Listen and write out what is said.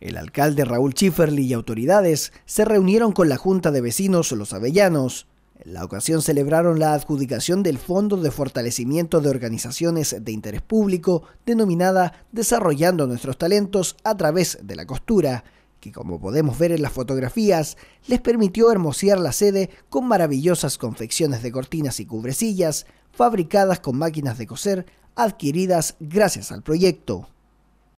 El alcalde Raúl Chifferly y autoridades se reunieron con la Junta de Vecinos Los Avellanos. En la ocasión celebraron la adjudicación del Fondo de Fortalecimiento de Organizaciones de Interés Público, denominada Desarrollando Nuestros Talentos a través de la Costura, que como podemos ver en las fotografías, les permitió hermosear la sede con maravillosas confecciones de cortinas y cubrecillas, fabricadas con máquinas de coser adquiridas gracias al proyecto.